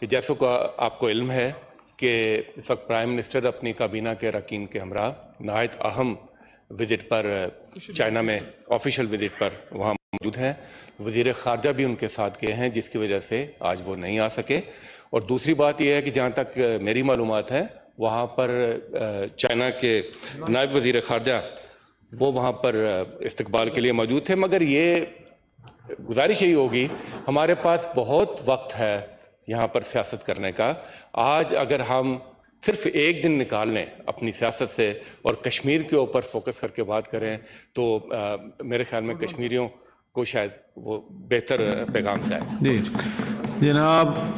कि जैसो का आपको इल्म है कि इस वक्त प्राइम मिनिस्टर अपनी काबीना के रकीन के हमरा नहायत अहम विज़िट पर चाइना में ऑफिशियल विज़िट पर वहाँ मौजूद हैं वजीर खारजा भी उनके साथ गए हैं जिसकी वजह से आज वो नहीं आ सके और दूसरी बात यह है कि जहाँ तक मेरी मालूम है वहाँ पर चाइना के नायब वजीर खारजा वो वहाँ पर इस्तबाल के लिए मौजूद थे मगर ये गुजारिश यही होगी हमारे पास बहुत वक्त है यहाँ पर सियासत करने का आज अगर हम सिर्फ एक दिन निकाल लें अपनी सियासत से और कश्मीर के ऊपर फोकस करके बात करें तो आ, मेरे ख्याल में कश्मीरियों को शायद वो बेहतर पैगाम जाए जी जनाब